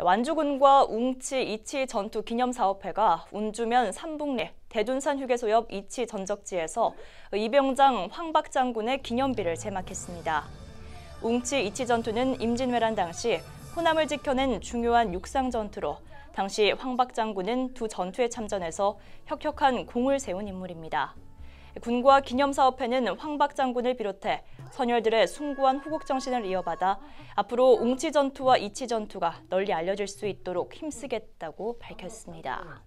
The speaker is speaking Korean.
완주군과 웅치 이치 전투 기념사업회가 운주면 삼북내 대둔산 휴게소 옆 이치 전적지에서 이병장 황박 장군의 기념비를 제막했습니다. 웅치 이치 전투는 임진왜란 당시 호남을 지켜낸 중요한 육상 전투로 당시 황박 장군은 두 전투에 참전해서 혁혁한 공을 세운 인물입니다. 군과 기념사업회는 황박 장군을 비롯해 선열들의 숭고한 후국 정신을 이어받아 앞으로 웅치 전투와 이치 전투가 널리 알려질 수 있도록 힘쓰겠다고 밝혔습니다.